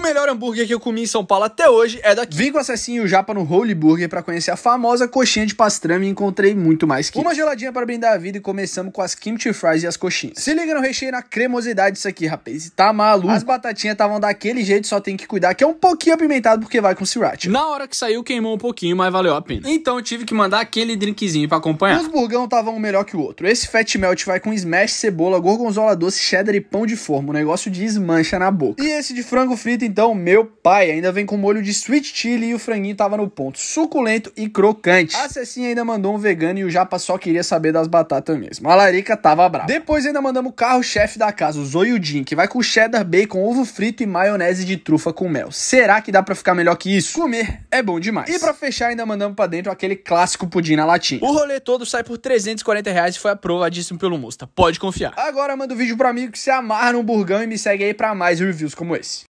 O melhor hambúrguer que eu comi em São Paulo até hoje é daqui. Vim com o acessinho japa no Holy Burger para conhecer a famosa coxinha de pastrame e encontrei muito mais que Uma geladinha para brindar a vida e começamos com as kimchi fries e as coxinhas. Se liga no recheio na cremosidade isso aqui, rapaz. Tá maluco. As batatinhas estavam daquele jeito, só tem que cuidar que é um pouquinho apimentado porque vai com sriracha. Na hora que saiu queimou um pouquinho, mas valeu a pena. Então tive que mandar aquele drinkzinho para acompanhar. Os burgão estavam um melhor que o outro. Esse Fat Melt vai com smash, cebola, gorgonzola doce, cheddar e pão de forma. O negócio desmancha na boca. E esse de frango frito então, meu pai. Ainda vem com molho de sweet chili e o franguinho tava no ponto. Suculento e crocante. A Cecinha ainda mandou um vegano e o Japa só queria saber das batatas mesmo. A Larica tava brava. Depois ainda mandamos o carro-chefe da casa, o Zoyudin, que vai com cheddar bacon, ovo frito e maionese de trufa com mel. Será que dá para ficar melhor que isso? Comer é bom demais. E para fechar, ainda mandamos para dentro aquele clássico pudim na latinha. O rolê todo sai por 340 reais e foi aprovadíssimo pelo Musta. Pode confiar. Agora manda o um vídeo pro amigo que se amarra no burgão e me segue aí para mais reviews como esse.